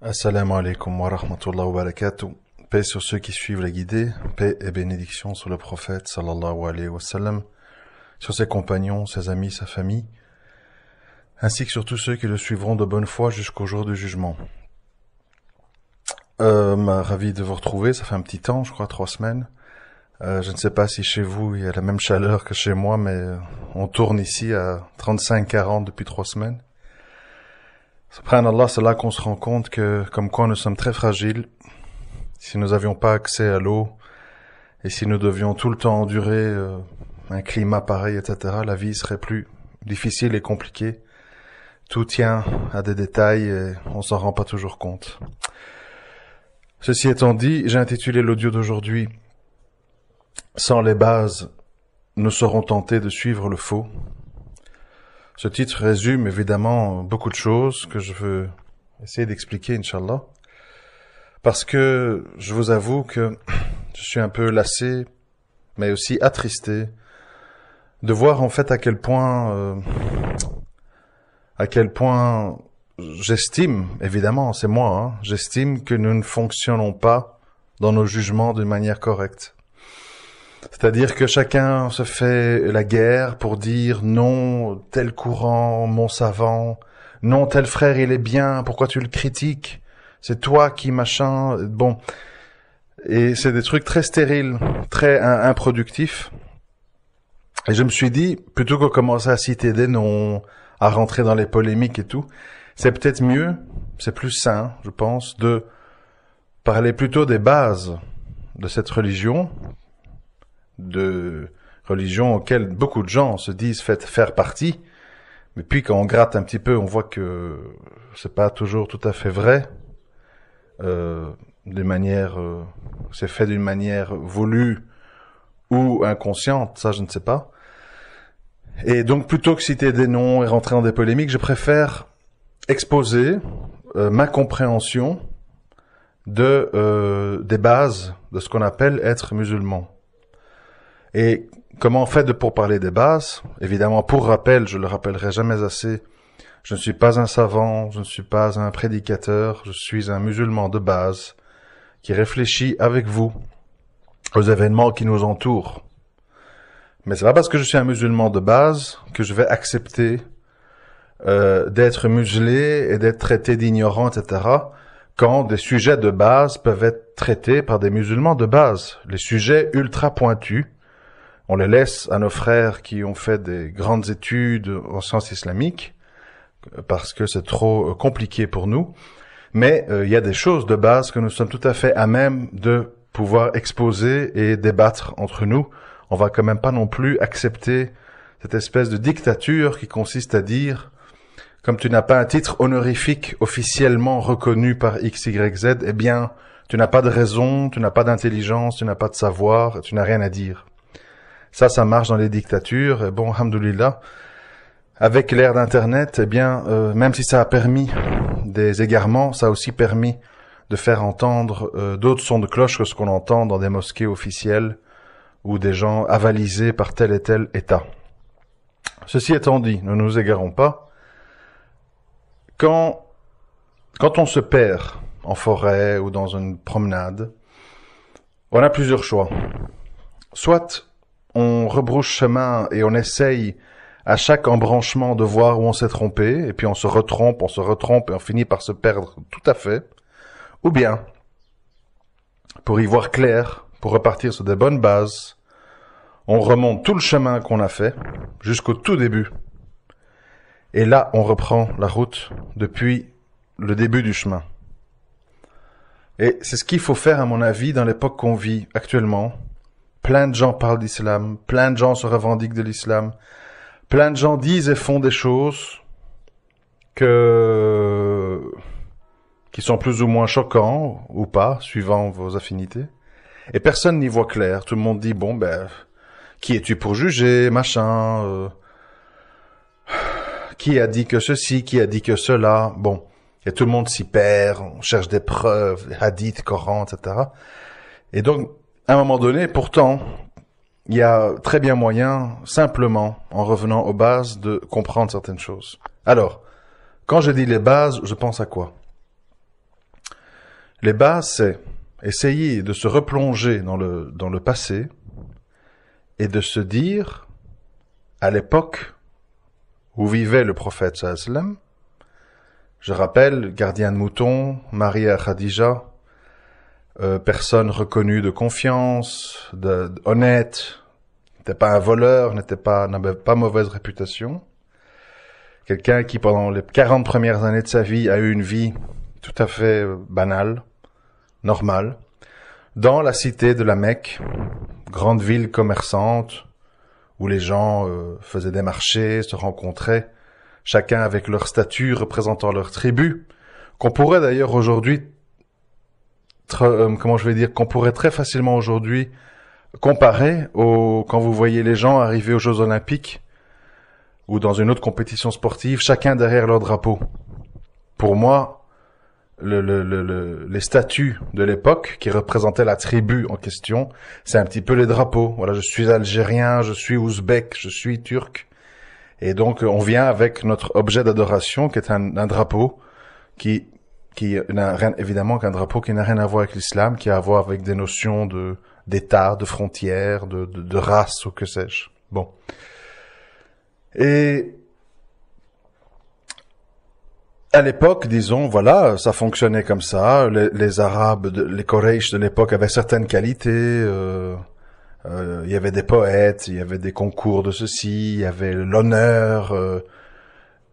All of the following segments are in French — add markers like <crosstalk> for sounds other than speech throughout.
Assalamu alaikum wa rahmatullahi wa barakatuh. Paix sur ceux qui suivent la guidée, paix et bénédiction sur le prophète sallallahu alayhi wa sallam, sur ses compagnons, ses amis, sa famille, ainsi que sur tous ceux qui le suivront de bonne foi jusqu'au jour du jugement. Euh, ravi de vous retrouver, ça fait un petit temps, je crois trois semaines. Euh, je ne sais pas si chez vous il y a la même chaleur que chez moi, mais euh, on tourne ici à 35-40 depuis trois semaines. Subhanallah, c'est là qu'on se rend compte que, comme quoi nous sommes très fragiles, si nous n'avions pas accès à l'eau, et si nous devions tout le temps endurer euh, un climat pareil, etc., la vie serait plus difficile et compliquée. Tout tient à des détails et on s'en rend pas toujours compte. Ceci étant dit, j'ai intitulé l'audio d'aujourd'hui Sans les bases, nous serons tentés de suivre le faux. Ce titre résume évidemment beaucoup de choses que je veux essayer d'expliquer, Inch'Allah. Parce que je vous avoue que <clears throat> je suis un peu lassé, mais aussi attristé, de voir en fait à quel point, euh, à quel point j'estime, évidemment, c'est moi, hein, j'estime que nous ne fonctionnons pas dans nos jugements d'une manière correcte. C'est-à-dire que chacun se fait la guerre pour dire non, tel courant, mon savant, non, tel frère, il est bien, pourquoi tu le critiques C'est toi qui machin. Bon. Et c'est des trucs très stériles, très improductifs. Et je me suis dit, plutôt que commencer à citer des noms, à rentrer dans les polémiques et tout, c'est peut-être mieux, c'est plus sain, je pense, de parler plutôt des bases de cette religion, de religions auxquelles beaucoup de gens se disent faites faire partie. Mais puis quand on gratte un petit peu, on voit que c'est pas toujours tout à fait vrai. Euh, de manière, euh, c'est fait d'une manière voulue ou inconsciente, ça je ne sais pas. Et donc plutôt que citer des noms et rentrer dans des polémiques, je préfère exposer euh, ma compréhension de euh, des bases de ce qu'on appelle être musulman. Et comment on fait de, pour parler des bases Évidemment, pour rappel, je le rappellerai jamais assez, je ne suis pas un savant, je ne suis pas un prédicateur, je suis un musulman de base qui réfléchit avec vous aux événements qui nous entourent. Mais c'est pas parce que je suis un musulman de base que je vais accepter euh, d'être muselé et d'être traité d'ignorant, etc. Quand des sujets de base peuvent être traités par des musulmans de base, les sujets ultra pointus on les laisse à nos frères qui ont fait des grandes études en sciences islamiques, parce que c'est trop euh, compliqué pour nous. Mais euh, il y a des choses de base que nous sommes tout à fait à même de pouvoir exposer et débattre entre nous. On va quand même pas non plus accepter cette espèce de dictature qui consiste à dire comme tu n'as pas un titre honorifique officiellement reconnu par XYZ, eh bien, tu n'as pas de raison, tu n'as pas d'intelligence, tu n'as pas de savoir, tu n'as rien à dire. Ça, ça marche dans les dictatures. bon, alhamdoulilah, avec l'ère d'Internet, eh bien, euh, même si ça a permis des égarements, ça a aussi permis de faire entendre euh, d'autres sons de cloche que ce qu'on entend dans des mosquées officielles ou des gens avalisés par tel et tel État. Ceci étant dit, ne nous égarons pas. Quand, quand on se perd en forêt ou dans une promenade, on a plusieurs choix. Soit on rebrouche chemin et on essaye à chaque embranchement de voir où on s'est trompé, et puis on se retrompe, on se retrompe, et on finit par se perdre tout à fait. Ou bien, pour y voir clair, pour repartir sur des bonnes bases, on remonte tout le chemin qu'on a fait jusqu'au tout début. Et là, on reprend la route depuis le début du chemin. Et c'est ce qu'il faut faire, à mon avis, dans l'époque qu'on vit actuellement, plein de gens parlent d'islam, plein de gens se revendiquent de l'islam, plein de gens disent et font des choses que qui sont plus ou moins choquants ou pas, suivant vos affinités. Et personne n'y voit clair. Tout le monde dit bon ben qui es-tu pour juger, machin. Euh, qui a dit que ceci, qui a dit que cela. Bon, et tout le monde s'y perd. On cherche des preuves, des hadiths, Coran, etc. Et donc à un moment donné, pourtant, il y a très bien moyen, simplement, en revenant aux bases, de comprendre certaines choses. Alors, quand je dis les bases, je pense à quoi Les bases, c'est essayer de se replonger dans le, dans le passé et de se dire, à l'époque où vivait le prophète sallam, je rappelle, gardien de mouton maria Khadija, euh, personne reconnue de confiance, de, honnête, n'était pas un voleur, n'était pas n'avait pas mauvaise réputation. Quelqu'un qui pendant les 40 premières années de sa vie a eu une vie tout à fait euh, banale, normale, dans la cité de la Mecque, grande ville commerçante où les gens euh, faisaient des marchés, se rencontraient, chacun avec leur statut représentant leur tribu, qu'on pourrait d'ailleurs aujourd'hui euh, comment je vais dire, qu'on pourrait très facilement aujourd'hui comparer au, quand vous voyez les gens arriver aux Jeux Olympiques ou dans une autre compétition sportive, chacun derrière leur drapeau. Pour moi, les statues de l'époque qui représentaient la tribu en question, c'est un petit peu les drapeaux. Voilà, je suis algérien, je suis ouzbek, je suis turc. Et donc, on vient avec notre objet d'adoration qui est un drapeau qui qui n'a rien, évidemment, qu'un drapeau qui n'a rien à voir avec l'islam, qui a à voir avec des notions de d'État, de frontières, de, de, race ou que sais-je. Bon. Et à l'époque, disons, voilà, ça fonctionnait comme ça. Les, Arabes, les Quraysh de l'époque avaient certaines qualités. Euh, euh, il y avait des poètes, il y avait des concours de ceci, il y avait l'honneur. Euh,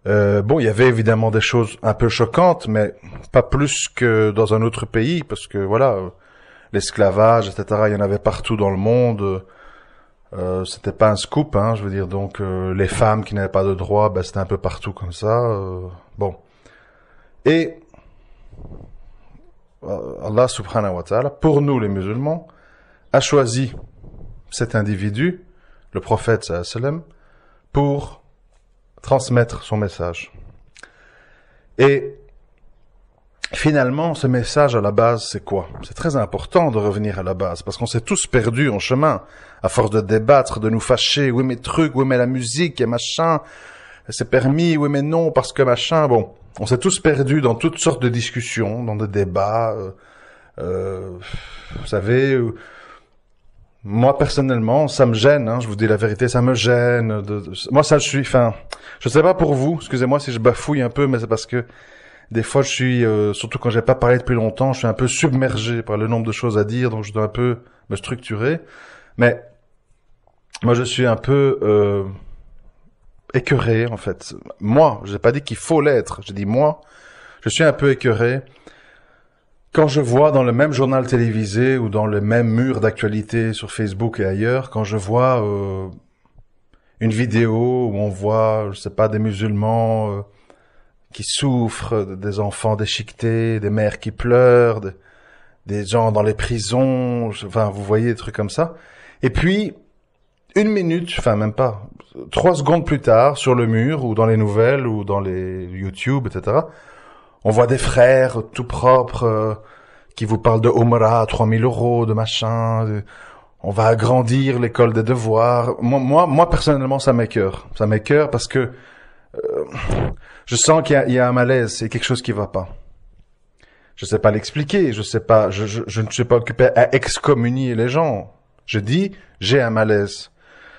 euh, bon, il y avait évidemment des choses un peu choquantes, mais pas plus que dans un autre pays, parce que voilà, euh, l'esclavage, etc., il y en avait partout dans le monde. Euh, c'était pas un scoop, hein, je veux dire. Donc, euh, les femmes qui n'avaient pas de droits, ben, c'était un peu partout comme ça. bon. Et Allah subhanahu wa ta'ala, pour nous les musulmans, a choisi cet individu, le prophète sallam, pour transmettre son message. Et finalement, ce message à la base, c'est quoi C'est très important de revenir à la base, parce qu'on s'est tous perdus en chemin, à force de débattre, de nous fâcher, oui mais truc, oui mais la musique, et machin, c'est permis, oui mais non, parce que machin, bon, on s'est tous perdus dans toutes sortes de discussions, dans des débats, euh, euh, vous savez, moi personnellement, ça me gêne. Hein, je vous dis la vérité, ça me gêne. moi, ça, je suis. Enfin, je sais pas pour vous. Excusez-moi si je bafouille un peu, mais c'est parce que des fois, je suis, euh, surtout quand j'ai pas parlé depuis longtemps, je suis un peu submergé par le nombre de choses à dire, donc je dois un peu me structurer. Mais moi, je suis un peu euh, en fait. Moi, je n'ai pas dit qu'il faut l'être. J'ai dit moi, je suis un peu écœuré quand je vois dans le même journal télévisé ou dans le même mur d'actualité sur Facebook et ailleurs, quand je vois euh, une vidéo où on voit, je sais pas, des musulmans euh, qui souffrent, des enfants déchiquetés, des mères qui pleurent, des, gens dans les prisons, enfin, vous voyez des trucs comme ça. Et puis, une minute, enfin même pas, trois secondes plus tard, sur le mur ou dans les nouvelles ou dans les YouTube, etc., on voit des frères tout propres euh, qui vous parlent de Omra à 3000 euros, de machin. On va agrandir l'école des devoirs. Moi, moi, moi personnellement, ça m'écœure. Ça m'écœure parce que euh, je sens qu'il y, a un malaise, C'est quelque chose qui va pas. Je sais pas l'expliquer, je sais pas, je, je ne suis pas occupé à excommunier les gens. Je dis, j'ai un malaise.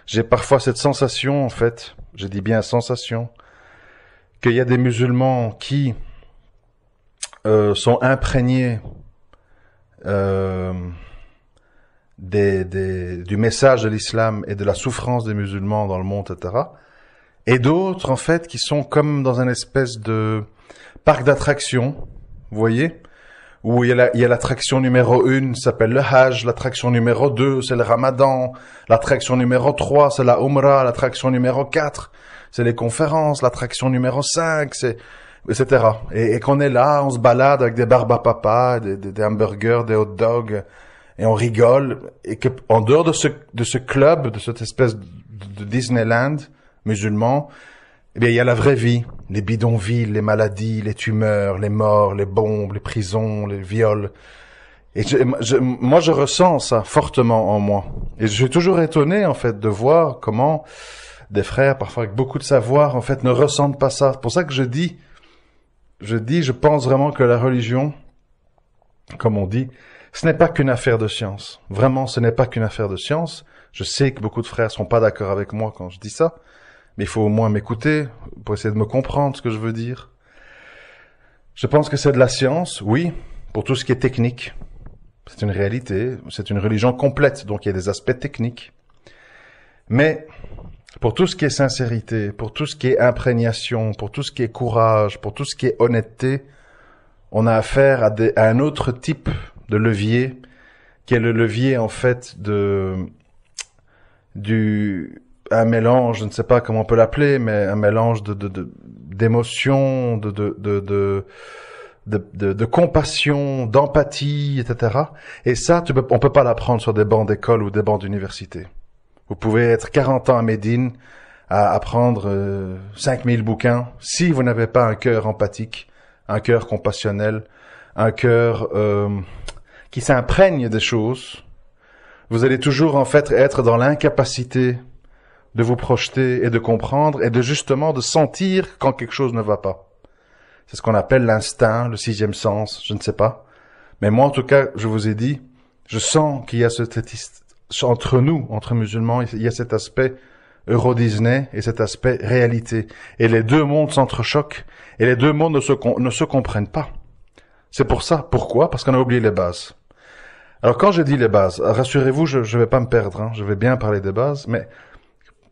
J'ai parfois cette sensation, en fait, je dis bien sensation, qu'il y a des musulmans qui, euh, sont imprégnés euh, du message de l'islam et de la souffrance des musulmans dans le monde, etc. Et d'autres, en fait, qui sont comme dans un espèce de parc d'attractions, vous voyez, où il y a l'attraction numéro 1, s'appelle le Hajj, l'attraction numéro 2, c'est le Ramadan, l'attraction numéro 3, c'est la Umrah, l'attraction numéro 4, c'est les conférences, l'attraction numéro 5, c'est etc. Et, qu'on est là, on se balade avec des barba papa, des, des, hamburgers, des hot dogs, et on rigole. Et que en dehors de ce de ce club, de cette espèce de, de Disneyland musulman, eh bien il y a la vraie vie, les bidonvilles, les maladies, les tumeurs, les morts, les bombes, les prisons, les viols. Et je, moi, je ressens ça fortement en moi. Et je suis toujours étonné, en fait, de voir comment des frères, parfois avec beaucoup de savoir, en fait, ne ressentent pas ça. C'est pour ça que je dis, je dis, je pense vraiment que la religion, comme on dit, ce n'est pas qu'une affaire de science. Vraiment, ce n'est pas qu'une affaire de science. Je sais que beaucoup de frères sont pas d'accord avec moi quand je dis ça, mais il faut au moins m'écouter pour essayer de me comprendre ce que je veux dire. Je pense que c'est de la science, oui, pour tout ce qui est technique. C'est une réalité, c'est une religion complète, donc il y a des aspects techniques. Mais pour tout ce qui est sincérité, pour tout ce qui est imprégnation, pour tout ce qui est courage, pour tout ce qui est honnêteté, on a affaire à, un autre type de levier qui est le levier en fait de du un mélange, je ne sais pas comment on peut l'appeler, mais un mélange de d'émotion, de de, de, de de, de, compassion, d'empathie, etc. Et ça, tu peux, on peut pas l'apprendre sur des bancs d'école ou des bancs d'université. Vous pouvez être 40 ans à Médine à apprendre 5000 euh, bouquins. Si vous n'avez pas un cœur empathique, un cœur compassionnel, un cœur euh, qui s'imprègne des choses, vous allez toujours en fait être dans l'incapacité de vous projeter et de comprendre et de justement de sentir quand quelque chose ne va pas. C'est ce qu'on appelle l'instinct, le sixième sens, je ne sais pas. Mais moi en tout cas, je vous ai dit, je sens qu'il y a cette, entre nous, entre musulmans, il y a cet aspect Euro Disney et cet aspect réalité. Et les deux mondes s'entrechoquent et les deux mondes ne se, comprennent pas. C'est pour ça. Pourquoi Parce qu'on a oublié les bases. Alors quand je dis les bases, rassurez-vous, je ne vais pas me perdre, hein. je vais bien parler des bases, mais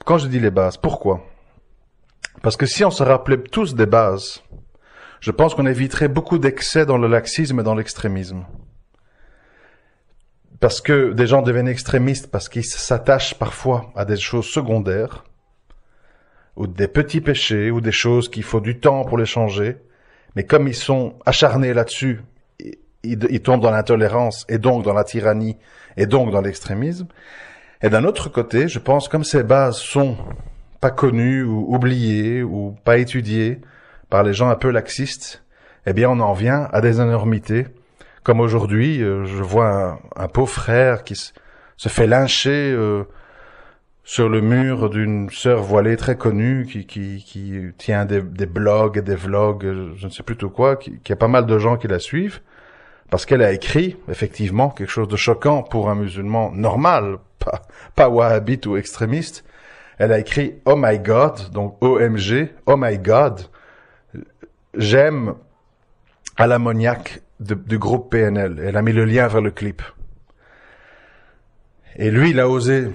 quand je dis les bases, pourquoi Parce que si on se rappelait tous des bases, je pense qu'on éviterait beaucoup d'excès dans le laxisme et dans l'extrémisme parce que des gens deviennent extrémistes, parce qu'ils s'attachent parfois à des choses secondaires, ou des petits péchés, ou des choses qu'il faut du temps pour les changer, mais comme ils sont acharnés là-dessus, ils, tombent dans l'intolérance, et donc dans la tyrannie, et donc dans l'extrémisme. Et d'un autre côté, je pense, comme ces bases sont pas connues, ou oubliées, ou pas étudiées, par les gens un peu laxistes, eh bien on en vient à des énormités, comme aujourd'hui, euh, je vois un, pauvre frère qui se fait lyncher euh, sur le mur d'une sœur voilée très connue qui, qui, qui tient des, blogs et des vlogs, euh, je ne sais plus tout quoi, qui, qui a pas mal de gens qui la suivent, parce qu'elle a écrit, effectivement, quelque chose de choquant pour un musulman normal, <laughs> pas, pas wahhabite ou extrémiste. Elle a écrit Oh my God, donc OMG, Oh my God, j'aime à l'ammoniaque » du groupe PNL. Elle a mis le lien vers le clip. Et lui, il a osé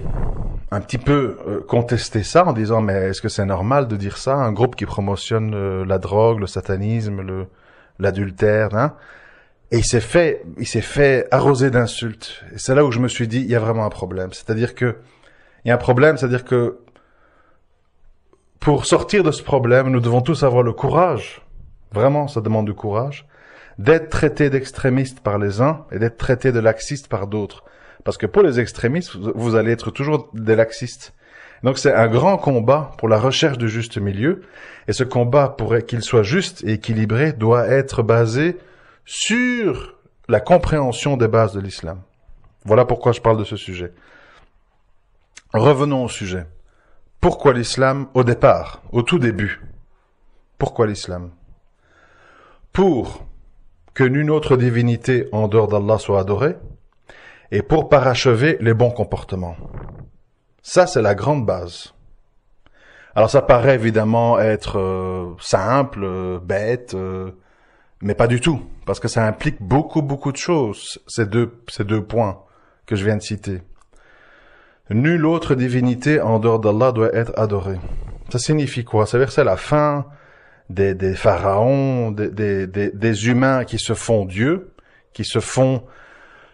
un petit peu euh, contester ça en disant mais est-ce que c'est normal de dire ça un groupe qui promotionne euh, la drogue le satanisme le l'adultère hein et il s'est fait il s'est fait arroser d'insultes et c'est là où je me suis dit il y a vraiment un problème c'est-à-dire que il y a un problème c'est-à-dire que pour sortir de ce problème nous devons tous avoir le courage vraiment ça demande du courage d'être traité d'extrémiste par les uns et d'être traité de laxiste par d'autres. Parce que pour les extrémistes, vous allez être toujours des laxistes. Donc c'est un grand combat pour la recherche du juste milieu. Et ce combat, pour qu'il soit juste et équilibré, doit être basé sur la compréhension des bases de l'islam. Voilà pourquoi je parle de ce sujet. Revenons au sujet. Pourquoi l'islam au départ, au tout début Pourquoi l'islam Pour que nulle autre divinité en dehors d'Allah soit adorée, et pour parachever les bons comportements. Ça, c'est la grande base. Alors ça paraît évidemment être euh, simple, euh, bête, euh, mais pas du tout, parce que ça implique beaucoup, beaucoup de choses, ces deux, ces deux points que je viens de citer. Nulle autre divinité en dehors d'Allah doit être adorée. Ça signifie quoi Ça veut la fin des, pharaons, des, des, des, humains qui se font Dieu, qui se font,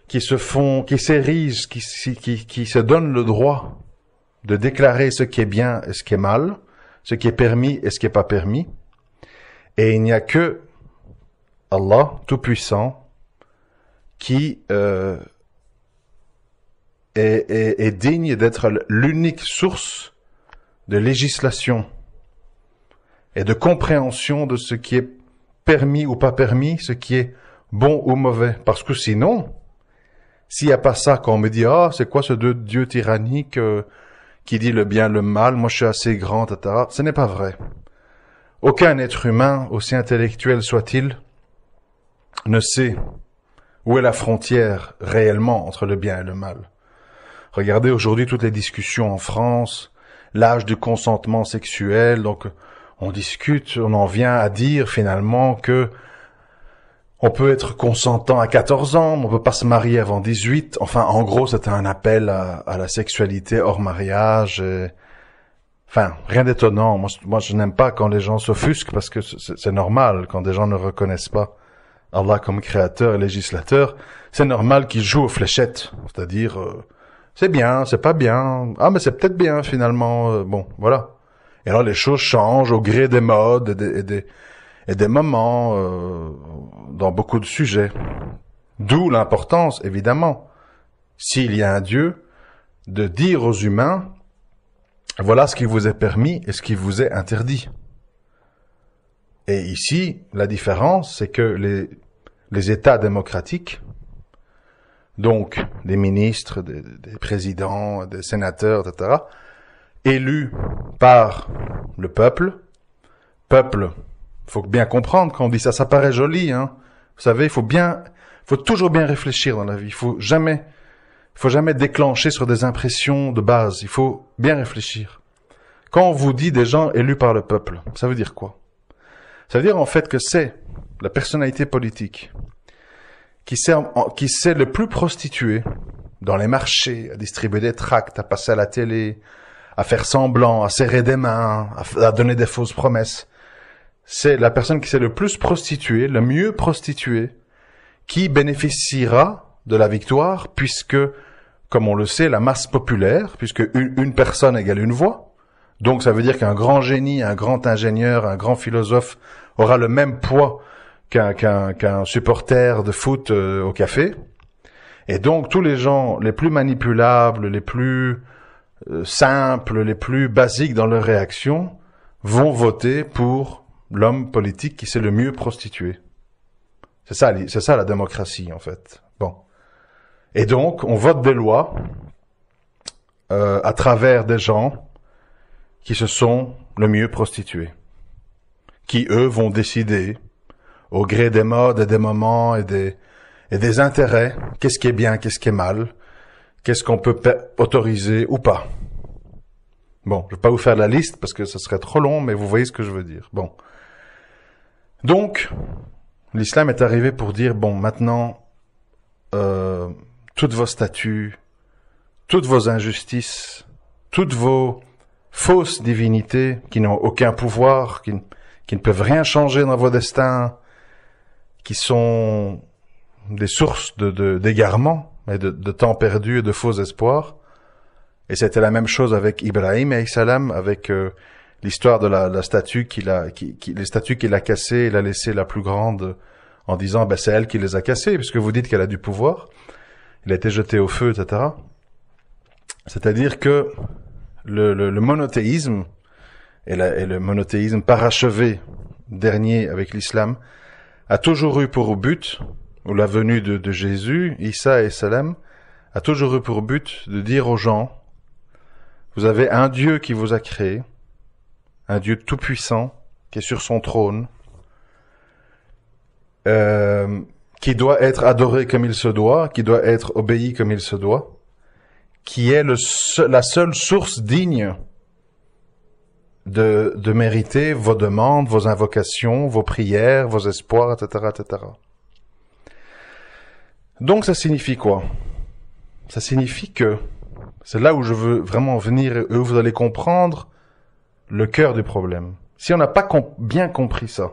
qui se font, qui s'érisent, qui, qui, qui se donnent le droit de déclarer ce qui est bien et ce qui est mal, ce qui est permis et ce qui n'est pas permis. Et il n'y a que Allah, Tout-Puissant, qui euh, est, est, est digne d'être l'unique source de législation et de compréhension de ce qui est permis ou pas permis, ce qui est bon ou mauvais. Parce que sinon, s'il n'y a pas ça, quand on me dit, ah, c'est quoi ce Dieu tyrannique euh, qui dit le bien, le mal, moi je suis assez grand, etc., ce n'est pas vrai. Aucun être humain, aussi intellectuel soit-il, ne sait où est la frontière réellement entre le bien et le mal. Regardez aujourd'hui toutes les discussions en France, l'âge du consentement sexuel, donc on discute, on en vient à dire finalement que on peut être consentant à 14 ans, on peut pas se marier avant 18. Enfin, en gros, c'était un appel à, la sexualité hors mariage. Et... Enfin, rien d'étonnant. Moi, je n'aime pas quand les gens s'offusquent parce que c'est normal quand des gens ne reconnaissent pas Allah comme créateur et législateur. C'est normal qu'ils jouent aux fléchettes, c'est-à-dire euh, c'est bien, c'est pas bien. Ah, mais c'est peut-être bien finalement. Euh, bon, voilà. Et alors les choses changent au gré des modes et des, des, et des moments euh, dans beaucoup de sujets. D'où l'importance, évidemment, s'il y a un Dieu, de dire aux humains, voilà ce qui vous est permis et ce qui vous est interdit. Et ici, la différence, c'est que les, les États démocratiques, donc des ministres, des, des présidents, des sénateurs, etc., élu par le peuple. Peuple, faut bien comprendre quand on dit ça, ça paraît joli, hein. Vous savez, il faut bien, faut toujours bien réfléchir dans la vie. Il faut jamais, faut jamais déclencher sur des impressions de base. Il faut bien réfléchir. Quand on vous dit des gens élus par le peuple, ça veut dire quoi Ça veut dire en fait que c'est la personnalité politique qui s'est qui le plus prostituée dans les marchés, à distribuer des tracts, à passer à la télé, à faire semblant, à serrer des mains, à, donner des fausses promesses. C'est la personne qui s'est le plus prostituée, le mieux prostituée, qui bénéficiera de la victoire, puisque, comme on le sait, la masse populaire, puisque une, personne égale une voix, donc ça veut dire qu'un grand génie, un grand ingénieur, un grand philosophe aura le même poids qu'un supporter de foot euh, au café. Et donc tous les gens les plus manipulables, les plus euh, simples, les plus basiques dans leur réaction, vont voter pour l'homme politique qui s'est le mieux prostitué. C'est ça, c'est ça la démocratie en fait. Bon. Et donc, on vote des lois euh, à travers des gens qui se sont le mieux prostitués, qui eux vont décider au gré des modes et des moments et des et des intérêts, qu'est-ce qui est bien, qu'est-ce qui est mal, qu'est-ce qu'on peut autoriser ou pas. Bon, je vais pas vous faire la liste parce que ce serait trop long, mais vous voyez ce que je veux dire. Bon. Donc, l'islam est arrivé pour dire, bon, maintenant, euh, toutes vos statues, toutes vos injustices, toutes vos fausses divinités qui n'ont aucun pouvoir, qui, ne peuvent rien changer dans vos destins, qui sont des sources de d'égarement, mais de, temps perdu et de faux espoirs. Et c'était la même chose avec Ibrahim et avec euh, l'histoire de la, statue qu'il a, qui, qui, les statues qu'il a cassées, et l'a laissé la plus grande en disant, ben, c'est elle qui les a cassées, puisque vous dites qu'elle a du pouvoir. Il a été jeté au feu, etc. C'est-à-dire que le, le, monothéisme et, et, le monothéisme parachevé dernier avec l'islam a toujours eu pour but ou la venue de, Jésus, Issa et Salem, a toujours eu pour but de dire aux gens, vous avez un Dieu qui vous a créé, un Dieu tout-puissant, qui est sur son trône, euh, qui doit être adoré comme il se doit, qui doit être obéi comme il se doit, qui est le la seule source digne de, de mériter vos demandes, vos invocations, vos prières, vos espoirs, etc., etc. Donc ça signifie quoi Ça signifie que c'est là où je veux vraiment venir où vous allez comprendre le cœur du problème. Si on n'a pas bien compris ça,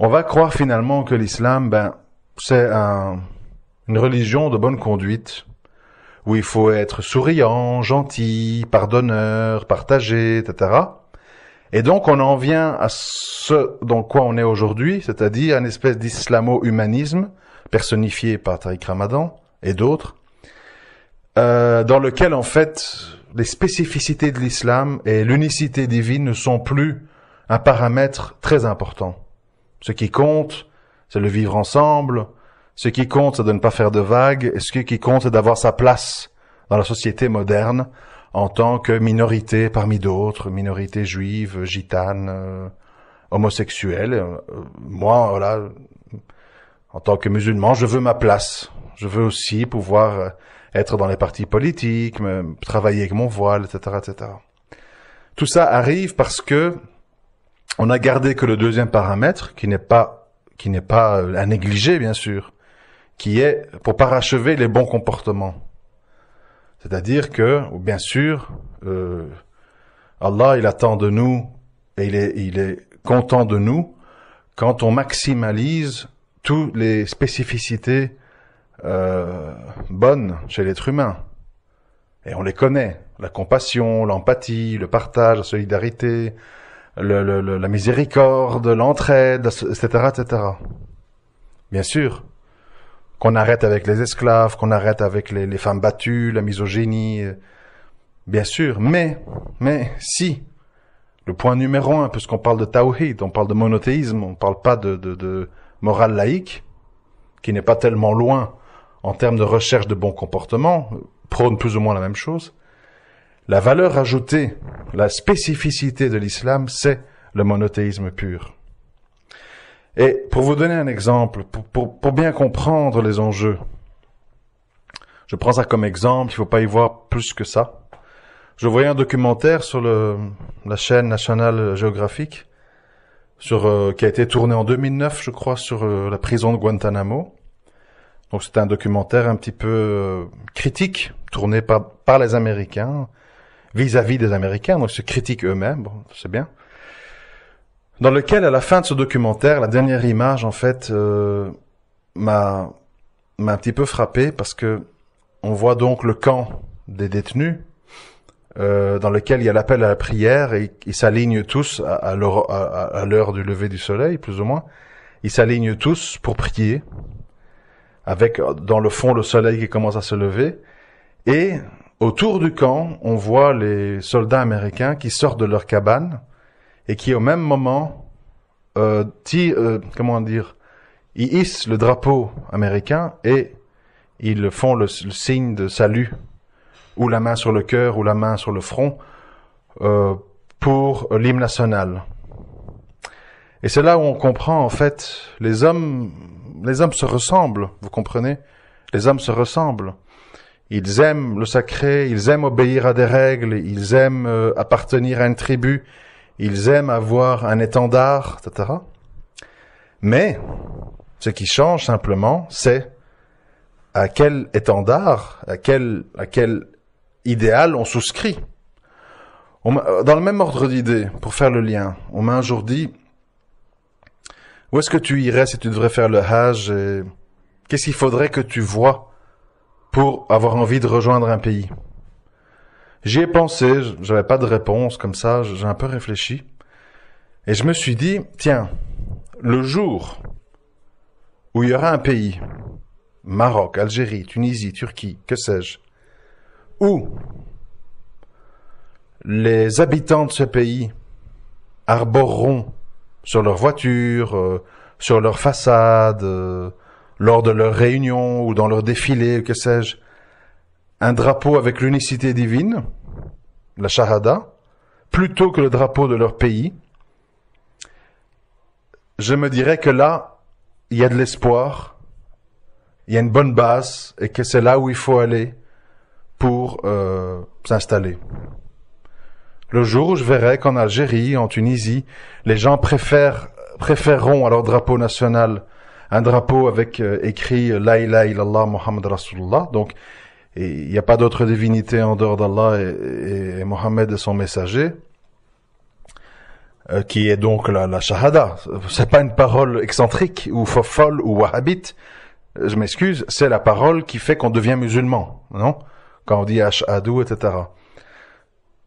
on va croire finalement que l'islam, ben, c'est une religion de bonne conduite où il faut être souriant, gentil, pardonneur, partagé, etc. Et donc on en vient à ce dans quoi on est aujourd'hui, c'est-à-dire une espèce d'islamo-humanisme personnifié par Tariq Ramadan et d'autres, euh, dans lequel en fait les spécificités de l'islam et l'unicité divine ne sont plus un paramètre très important. Ce qui compte, c'est le vivre ensemble. Ce qui compte, c'est de ne pas faire de vagues. Et ce qui compte, c'est d'avoir sa place dans la société moderne en tant que minorité parmi d'autres, minorité juive, gitane, euh, homosexuelle. Euh, moi, voilà, en tant que musulman, je veux ma place. Je veux aussi pouvoir euh, être dans les partis politiques, travailler avec mon voile, etc., etc. Tout ça arrive parce que on a gardé que le deuxième paramètre, qui n'est pas, qui n'est pas euh, à négliger, bien sûr, qui est pour parachever les bons comportements. C'est-à-dire que, bien sûr, euh, Allah, il attend de nous et il est, il est content de nous quand on maximalise toutes les spécificités euh, bonnes chez l'être humain. Et on les connaît. La compassion, l'empathie, le partage, la solidarité, la miséricorde, l'entraide, etc., etc. Bien sûr, qu'on arrête avec les esclaves, qu'on arrête avec les, femmes battues, la misogynie, euh, bien sûr, mais, mais si, le point numéro un, puisqu'on parle de tawhid, on parle de monothéisme, on parle pas de morale laïque, qui n'est pas tellement loin en termes de recherche de bons comportements prône plus ou moins la même chose, la valeur ajoutée, la spécificité de l'islam, c'est le monothéisme pur. Et pour vous donner un exemple, pour, bien comprendre les enjeux, je prends ça comme exemple, il ne faut pas y voir plus que ça. Je voyais un documentaire sur le, la chaîne nationale géographique sur euh, qui a été tourné en 2009, je crois, sur euh, la prison de Guantanamo. Donc c'est un documentaire un petit peu euh, critique, tourné par, par les Américains, vis-à-vis des Américains, donc ils se critiquent eux-mêmes, bon, c'est bien. Dans lequel, à la fin de ce documentaire, la dernière image, en fait, m'a m'a un petit peu frappé parce que on voit donc le camp des détenus euh, dans lequel il y a l'appel à la prière et ils s'alignent tous à, l'heure du lever du soleil, plus ou moins. Ils s'alignent tous pour prier, avec dans le fond le soleil qui commence à se lever. Et autour du camp, on voit les soldats américains qui sortent de leur cabane et qui au même moment, euh, euh comment dire, ils hissent le drapeau américain et ils font le signe de salut ou la main sur le cœur ou la main sur le front euh, pour l'hymne national. Et c'est là où on comprend en fait les hommes, les hommes se ressemblent, vous comprenez Les hommes se ressemblent. Ils aiment le sacré, ils aiment obéir à des règles, ils aiment euh, appartenir à une tribu, ils aiment avoir un étendard, etc. Mais ce qui change simplement, c'est à quel étendard, à quel, à quel idéal, on souscrit. Euh, dans le même ordre d'idées, pour faire le lien, on m'a un jour dit, où est-ce que tu irais si tu devrais faire le Hajj et qu'est-ce qu'il faudrait que tu vois pour avoir envie de rejoindre un pays J'y ai pensé, j'avais pas de réponse comme ça, j'ai un peu réfléchi. Et je me suis dit, tiens, le jour où il y aura un pays, Maroc, Algérie, Tunisie, Turquie, que sais-je, où les habitants de ce pays arboreront sur leur voiture, euh, sur leur façade, euh, lors de leurs réunions ou dans leur défilés, que sais-je, un drapeau avec l'unicité divine, la Shahada, plutôt que le drapeau de leur pays, je me dirais que là, il y a de l'espoir, il y a une bonne base, et que c'est là où il faut aller pour euh, s'installer. Le jour où je verrai qu'en Algérie, en Tunisie, les gens préfèrent, préféreront à leur drapeau national un drapeau avec euh, écrit La ilaha illallah Muhammad Rasulullah, donc il n'y a pas d'autre divinité en dehors d'Allah et, et, et, Mohammed et son messager, euh, qui est donc la, la shahada. C'est pas une parole excentrique ou folle ou wahhabite, je m'excuse, c'est la parole qui fait qu'on devient musulman, non quand on dit hadou, etc.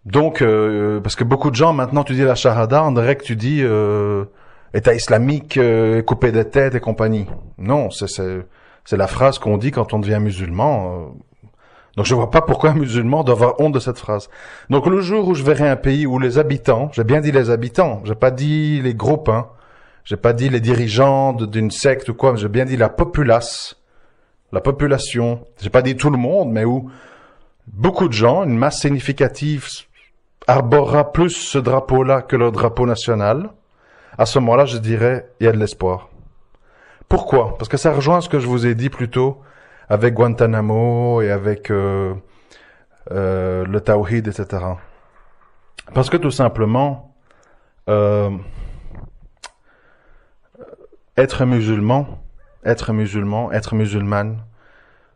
Donc, euh, parce que beaucoup de gens, maintenant, tu dis la Shahada, on dirait que tu dis euh, État islamique, euh, coupé des têtes et compagnie. Non, c'est la phrase qu'on dit quand on devient musulman. Euh. Donc je vois pas pourquoi un musulman doit avoir honte de cette phrase. Donc le jour où je verrai un pays où les habitants, j'ai bien dit les habitants, j'ai pas dit les groupes, hein, j'ai pas dit les dirigeants d'une secte ou quoi, j'ai bien dit la populace, la population, j'ai pas dit tout le monde, mais où beaucoup de gens, une masse significative, arborera plus ce drapeau-là que leur drapeau national, à ce moment-là, je dirais, il y a de l'espoir. Pourquoi Parce que ça rejoint ce que je vous ai dit plus tôt avec Guantanamo et avec euh, euh, le Tawhid, etc. Parce que tout simplement, euh, être musulman, être musulman, être musulmane,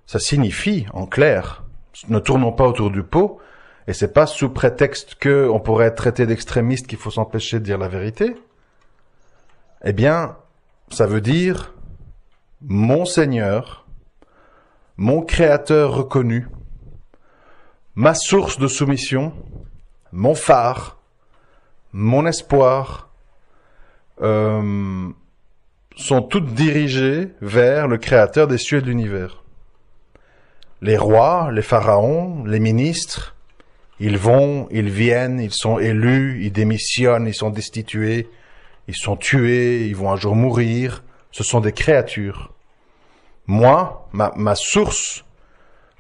ça signifie, en clair, ne tournons pas autour du pot. Et c'est pas sous prétexte que on pourrait être traité d'extrémiste qu'il faut s'empêcher de dire la vérité. Eh bien, ça veut dire mon Seigneur, mon Créateur reconnu, ma source de soumission, mon phare, mon espoir, euh, sont toutes dirigées vers le Créateur des cieux et de l'univers les rois, les pharaons, les ministres, ils vont, ils viennent, ils sont élus, ils démissionnent, ils sont destitués, ils sont tués, ils vont un jour mourir. Ce sont des créatures. Moi, ma, ma source,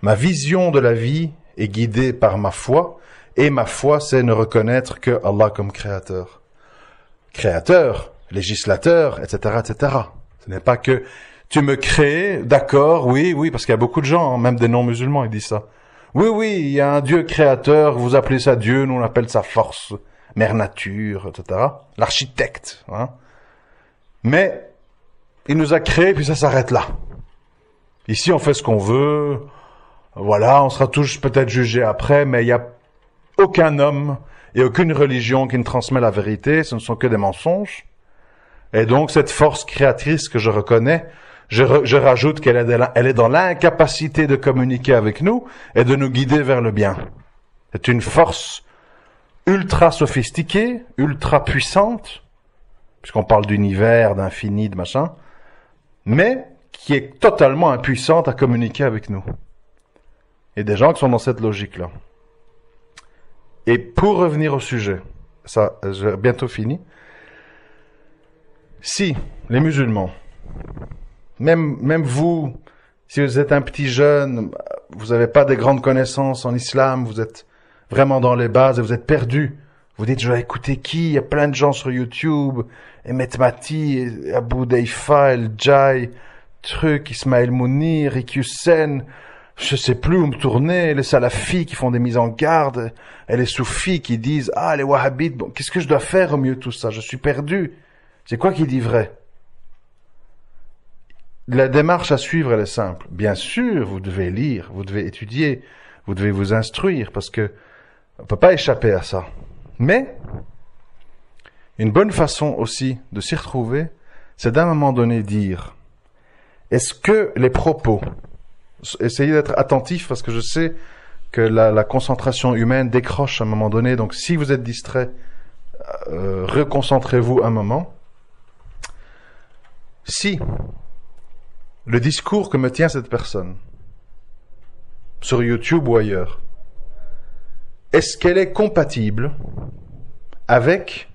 ma vision de la vie est guidée par ma foi, et ma foi, c'est ne reconnaître que Allah comme créateur. Créateur, législateur, etc., etc. Ce n'est pas que tu me crées, d'accord, oui, oui, parce qu'il y a beaucoup de gens, hein, même des non-musulmans, ils disent ça. Oui, oui, il y a un Dieu créateur, vous appelez ça Dieu, nous on appelle sa force, mère nature, etc. L'architecte. Hein. Mais il nous a créés, puis ça s'arrête là. Ici, on fait ce qu'on veut. Voilà, on sera tous peut-être jugés après, mais il n'y a aucun homme et aucune religion qui ne transmet la vérité. Ce ne sont que des mensonges. Et donc, cette force créatrice que je reconnais, je, rajoute qu'elle est, est dans l'incapacité de communiquer avec nous et de nous guider vers le bien. C'est une force ultra sophistiquée, ultra puissante, puisqu'on parle d'univers, d'infini, de machin, mais qui est totalement impuissante à communiquer avec nous. Et des gens qui sont dans cette logique-là. Et pour revenir au sujet, ça, j'ai bientôt fini. Si les musulmans même, même vous, si vous êtes un petit jeune, vous n'avez pas de grandes connaissances en islam, vous êtes vraiment dans les bases et vous êtes perdu. Vous dites, je vais écouter qui Il y a plein de gens sur YouTube, Emmet Mati, Abu Deifa, El Jai, Truc, Ismaël Mounir, Sen, je sais plus où me tourner, les salafis qui font des mises en garde, et les soufis qui disent, ah, les wahhabites, bon, qu'est-ce que je dois faire au mieux de tout ça Je suis perdu. C'est quoi qui dit vrai la démarche à suivre, elle est simple. Bien sûr, vous devez lire, vous devez étudier, vous devez vous instruire, parce que on peut pas échapper à ça. Mais, une bonne façon aussi de s'y retrouver, c'est d'un moment donné dire, est-ce que les propos, essayez d'être attentif parce que je sais que la, concentration humaine décroche à un moment donné, donc si vous êtes distrait, euh, reconcentrez-vous un moment. Si le discours que me tient cette personne, sur YouTube ou ailleurs, est-ce qu'elle est compatible avec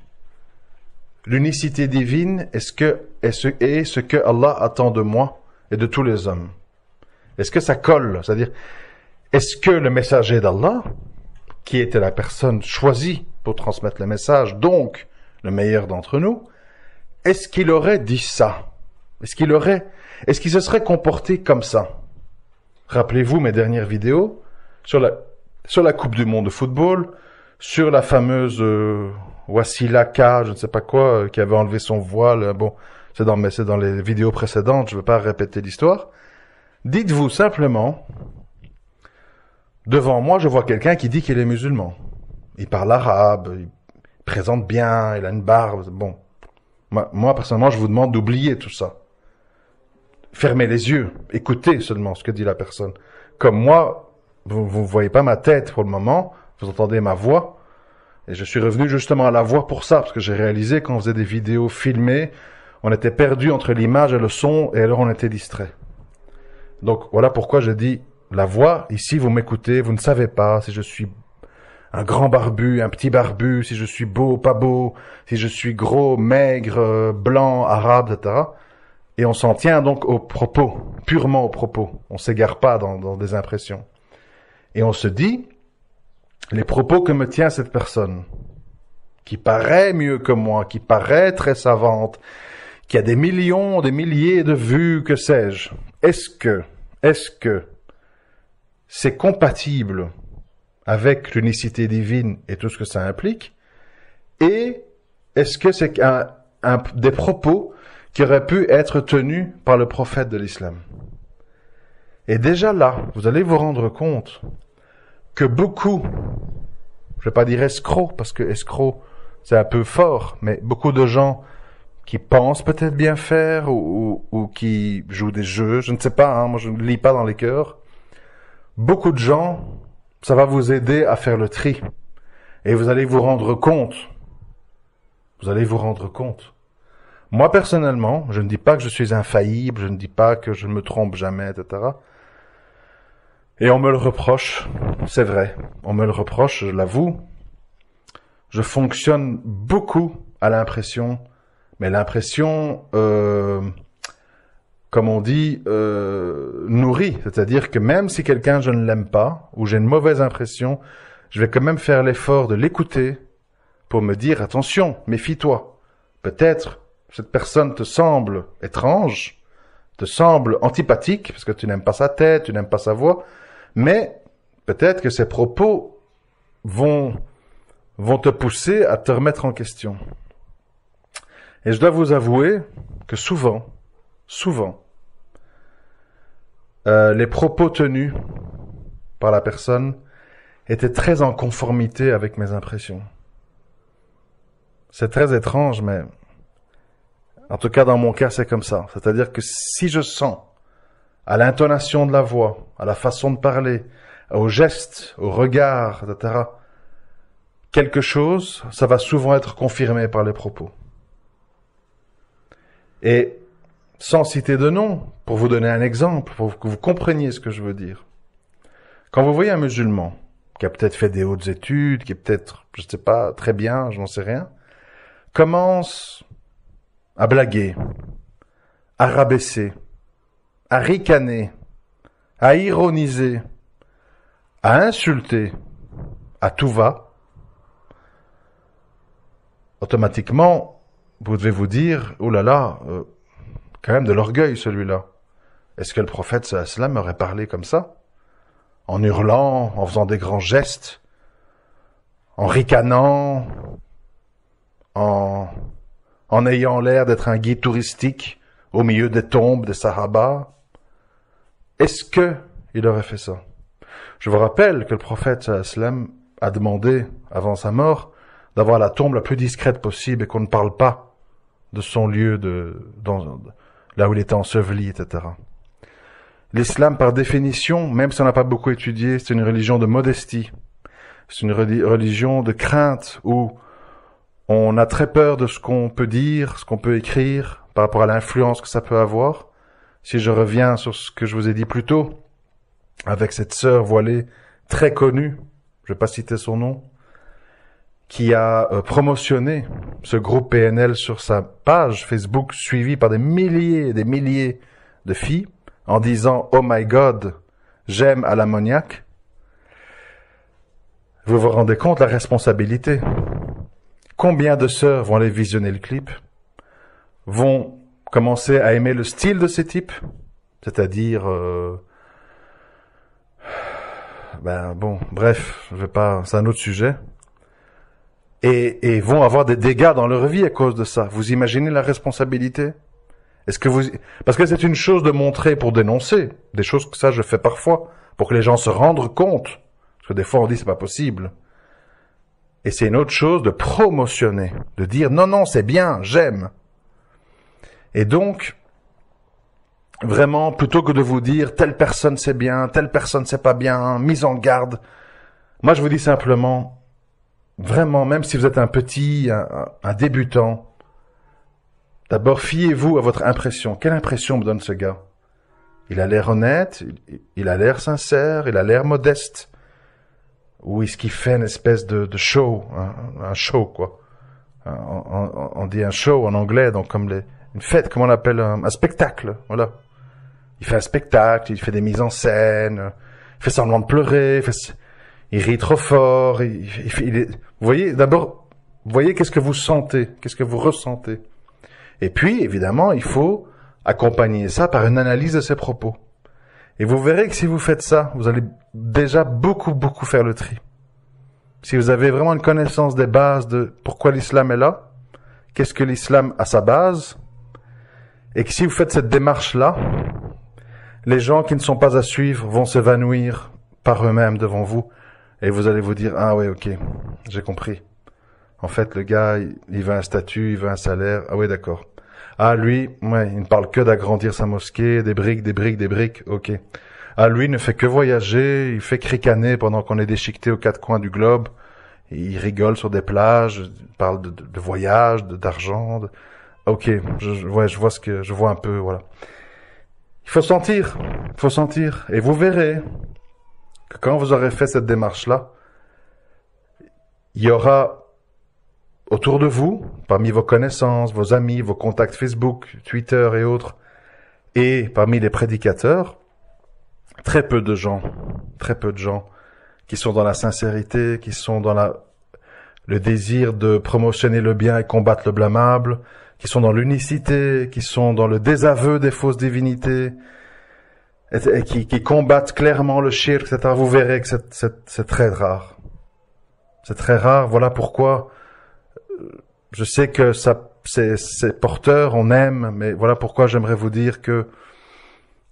l'unicité divine et ce, que, est ce, ce que Allah attend de moi et de tous les hommes Est-ce que ça colle C'est-à-dire, est-ce que le messager d'Allah, qui était la personne choisie pour transmettre le message, donc le meilleur d'entre nous, est-ce qu'il aurait dit ça Est-ce qu'il aurait est-ce qu'il se serait comporté comme ça Rappelez-vous mes dernières vidéos sur la, sur la Coupe du Monde de football, sur la fameuse euh, Wassila K, je ne sais pas quoi, euh, qui avait enlevé son voile. Euh, bon, c'est dans, c'est dans les vidéos précédentes, je ne veux pas répéter l'histoire. Dites-vous simplement, devant moi, je vois quelqu'un qui dit qu'il est musulman. Il parle arabe, il présente bien, il a une barbe. Bon, moi personnellement, je vous demande d'oublier tout ça fermez les yeux, écoutez seulement ce que dit la personne. Comme moi, vous ne voyez pas ma tête pour le moment, vous entendez ma voix. Et je suis revenu justement à la voix pour ça, parce que j'ai réalisé quand on faisait des vidéos filmées, on était perdu entre l'image et le son, et alors on était distrait. Donc voilà pourquoi je dis la voix, ici vous m'écoutez, vous ne savez pas si je suis un grand barbu, un petit barbu, si je suis beau, pas beau, si je suis gros, maigre, euh, blanc, arabe, etc. Et on s'en tient donc aux propos, purement aux propos. On s'égare pas dans, des impressions. Et on se dit, les propos que me tient cette personne, qui paraît mieux que moi, qui paraît très savante, qui a des millions, des milliers de vues, que sais-je, est-ce que, est-ce que c'est compatible avec l'unicité divine et tout ce que ça implique Et est-ce que c'est des propos qui aurait pu être tenu par le prophète de l'islam. Et déjà là, vous allez vous rendre compte que beaucoup, je ne vais pas dire escrocs, parce que escrocs, c'est un peu fort, mais beaucoup de gens qui pensent peut-être bien faire ou, qui jouent des jeux, je ne sais pas, hein, moi je ne lis pas dans les cœurs, beaucoup de gens, ça va vous aider à faire le tri. Et vous allez vous rendre compte, vous allez vous rendre compte moi, personnellement, je ne dis pas que je suis infaillible, je ne dis pas que je ne me trompe jamais, etc. Et on me le reproche, c'est vrai. On me le reproche, je l'avoue. Je fonctionne beaucoup à l'impression, mais l'impression, euh, comme on dit, euh, nourrit. C'est-à-dire que même si quelqu'un, je ne l'aime pas, ou j'ai une mauvaise impression, je vais quand même faire l'effort de l'écouter pour me dire, attention, méfie-toi. Peut-être cette personne te semble étrange, te semble antipathique, parce que tu n'aimes pas sa tête, tu n'aimes pas sa voix, mais peut-être que ses propos vont, vont te pousser à te remettre en question. Et je dois vous avouer que souvent, souvent, euh, les propos tenus par la personne étaient très en conformité avec mes impressions. C'est très étrange, mais en tout cas, dans mon cas, c'est comme ça. C'est-à-dire que si je sens, à l'intonation de la voix, à la façon de parler, aux gestes, au regard, etc., quelque chose, ça va souvent être confirmé par les propos. Et sans citer de nom, pour vous donner un exemple, pour que vous compreniez ce que je veux dire. Quand vous voyez un musulman, qui a peut-être fait des hautes études, qui est peut-être, je ne sais pas, très bien, je n'en sais rien, commence à blaguer, à rabaisser, à ricaner, à ironiser, à insulter, à tout va, automatiquement, vous devez vous dire, oh là là, euh, quand même de l'orgueil celui-là. Est-ce que le prophète cela m'aurait parlé comme ça En hurlant, en faisant des grands gestes, en ricanant, en en ayant l'air d'être un guide touristique au milieu des tombes des Sahaba Est-ce que il aurait fait ça Je vous rappelle que le prophète sallam a demandé, avant sa mort, d'avoir la tombe la plus discrète possible et qu'on ne parle pas de son lieu, de, dans, là où il était enseveli, etc. L'islam, par définition, même si on n'a pas beaucoup étudié, c'est une religion de modestie. C'est une religion de crainte où on a très peur de ce qu'on peut dire, ce qu'on peut écrire, par rapport à l'influence que ça peut avoir. Si je reviens sur ce que je vous ai dit plus tôt, avec cette sœur voilée très connue, je ne vais pas citer son nom, qui a euh, promotionné ce groupe PNL sur sa page Facebook, suivie par des milliers et des milliers de filles, en disant Oh my God, j'aime à l'ammoniaque. Vous vous rendez compte la responsabilité Combien de sœurs vont aller visionner le clip Vont commencer à aimer le style de ces types C'est-à-dire... Euh, ben bon, bref, je vais pas, c'est un autre sujet. Et, et vont avoir des dégâts dans leur vie à cause de ça. Vous imaginez la responsabilité Est-ce que vous parce que c'est une chose de montrer pour dénoncer des choses que ça je fais parfois pour que les gens se rendent compte parce que des fois on dit c'est pas possible. Et c'est une autre chose de promotionner, de dire non, non, c'est bien, j'aime. Et donc, vraiment, plutôt que de vous dire telle personne c'est bien, telle personne c'est pas bien, mise en garde, moi je vous dis simplement, vraiment, même si vous êtes un petit, un, débutant, d'abord fiez-vous à votre impression. Quelle impression me donne ce gars Il a l'air honnête, il a l'air sincère, il a l'air modeste. Ou est-ce qu'il fait une espèce de, de show, hein, un show quoi. Euh, on, dit un show en anglais, donc comme les, une fête, comment on appelle un, spectacle, voilà. Il fait un spectacle, il fait des mises en scène, il fait semblant de pleurer, il, fait, il rit trop fort, il, vous voyez, d'abord, vous voyez qu'est-ce que vous sentez, qu'est-ce que vous ressentez. Et puis, évidemment, il faut accompagner ça par une analyse de ses propos. Et vous verrez que si vous faites ça, vous allez déjà beaucoup, beaucoup faire le tri. Si vous avez vraiment une connaissance des bases de pourquoi l'islam est là, qu'est-ce que l'islam à sa base, et que si vous faites cette démarche-là, les gens qui ne sont pas à suivre vont s'évanouir par eux-mêmes devant vous, et vous allez vous dire, ah ouais, ok, j'ai compris. En fait, le gars, il veut un statut, il veut un salaire, ah ouais, d'accord. Ah, lui, ouais, il ne parle que d'agrandir sa mosquée, des briques, des briques, des briques, ok. Ah, lui il ne fait que voyager, il fait cricaner pendant qu'on est déchiqueté aux quatre coins du globe. Il rigole sur des plages, il parle de, de, de voyage, d'argent. De... Ok, je, ouais, je vois ce que, je vois un peu, voilà. Il faut sentir, il faut sentir, et vous verrez que quand vous aurez fait cette démarche-là, il y aura autour de vous, parmi vos connaissances, vos amis, vos contacts Facebook, Twitter et autres, et parmi les prédicateurs, très peu de gens, très peu de gens qui sont dans la sincérité, qui sont dans la, le désir de promotionner le bien et combattre le blâmable, qui sont dans l'unicité, qui sont dans le désaveu des fausses divinités, et, qui, qui, combattent clairement le shirk, etc. Vous verrez que c'est très rare. C'est très rare. Voilà pourquoi je sais que ça, c'est porteur, on aime, mais voilà pourquoi j'aimerais vous dire que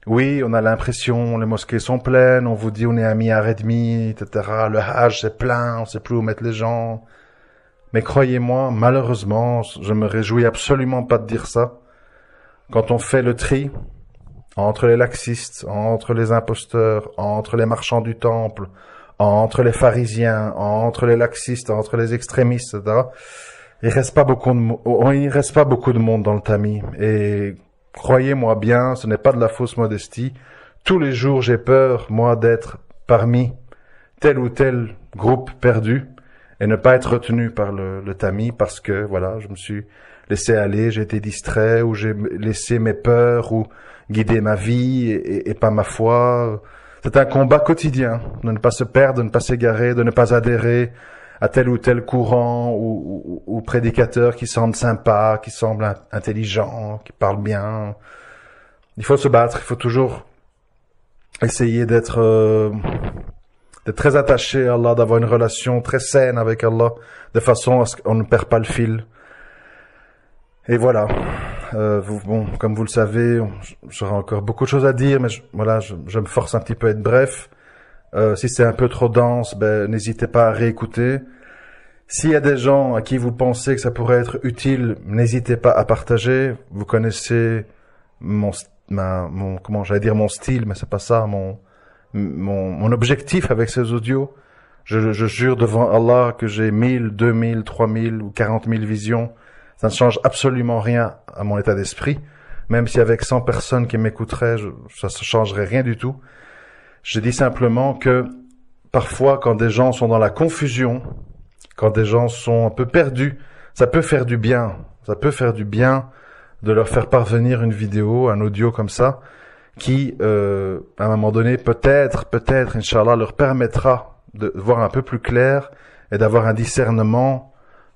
oui, on a l'impression, les mosquées sont pleines, on vous dit on est à mi et demi, etc. Le Hajj c'est plein, on sait plus où mettre les gens. Mais croyez-moi, malheureusement, je me réjouis absolument pas de dire ça. Quand on fait le tri entre les laxistes, entre les imposteurs, entre les marchands du temple, entre les pharisiens, entre les laxistes, entre les extrémistes, etc. Il reste pas beaucoup de, oh, oh, reste pas beaucoup de monde dans le tamis. Et croyez-moi bien, ce n'est pas de la fausse modestie. Tous les jours, j'ai peur, moi, d'être parmi tel ou tel groupe perdu et ne pas être retenu par le, tamis parce que, voilà, je me suis laissé aller, j'ai été distrait ou j'ai laissé mes peurs ou guider ma vie et pas ma foi. C'est un combat quotidien de ne pas se perdre, de ne pas s'égarer, de ne pas adhérer à tel ou tel courant ou, prédicateur qui semble sympa, qui semble intelligent, qui parle bien. Il faut se battre, il faut toujours essayer euh, d'être très attaché à Allah, d'avoir une relation très saine avec Allah, de façon à ce qu'on ne perd pas le fil. Et voilà. Euh, bon, comme vous le savez, j'aurai encore beaucoup de choses à dire, mais je, voilà, je, me force un petit peu à être bref. Euh, si c'est un peu trop dense, ben, n'hésitez pas à réécouter. S'il y a des gens à qui vous pensez que ça pourrait être utile, n'hésitez pas à partager. Vous connaissez mon, comment j'allais dire mon style, mais c'est pas ça, mon, mon, objectif avec ces audios. Je, jure devant Allah que j'ai 1000, 2000, 3000 ou 40 000 visions ça ne change absolument rien à mon état d'esprit. Même si avec 100 personnes qui m'écouteraient, ça ne changerait rien du tout. Je dis simplement que parfois, quand des gens sont dans la confusion, quand des gens sont un peu perdus, ça peut faire du bien. Ça peut faire du bien de leur faire parvenir une vidéo, un audio comme ça, qui, euh, à un moment donné, peut-être, peut-être, Inch'Allah, leur permettra de voir un peu plus clair et d'avoir un discernement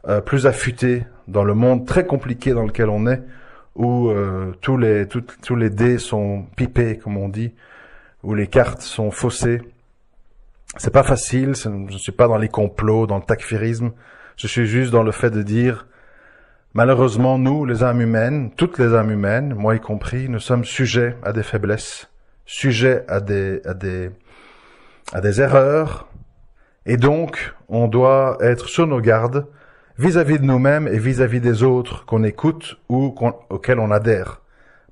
euh, plus affûté dans le monde très compliqué dans lequel on est, où euh, tous les tous les dés sont pipés, comme on dit, où les cartes sont faussées. C'est pas facile. Je ne suis pas dans les complots, dans le takfirisme. Je suis juste dans le fait de dire, malheureusement, nous, les âmes humaines, toutes les âmes humaines, moi y compris, nous sommes sujets à des faiblesses, sujets à des à des à des erreurs, et donc on doit être sur nos gardes vis-à-vis de nous-mêmes et vis-à-vis des autres qu'on écoute ou auxquels on adhère.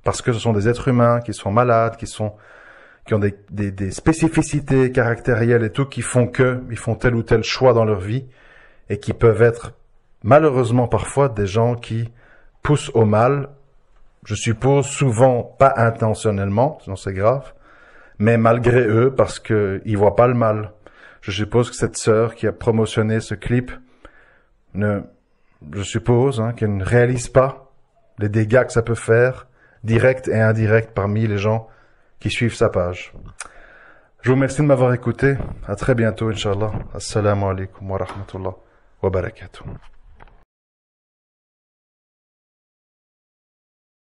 Parce que ce sont des êtres humains qui sont malades, qui sont qui ont des, spécificités caractérielles et tout, qui font que, ils font tel ou tel choix dans leur vie, et qui peuvent être malheureusement parfois des gens qui poussent au mal, je suppose souvent pas intentionnellement, sinon c'est grave, mais malgré eux parce qu'ils voient pas le mal. Je suppose que cette sœur qui a promotionné ce clip ne, je suppose, hein, qu'elle ne réalise pas les dégâts que ça peut faire, direct et indirect, parmi les gens qui suivent sa page. Je vous remercie de m'avoir écouté. À très bientôt, Inch'Allah. Assalamu alaikum wa rahmatullah wa barakatuh.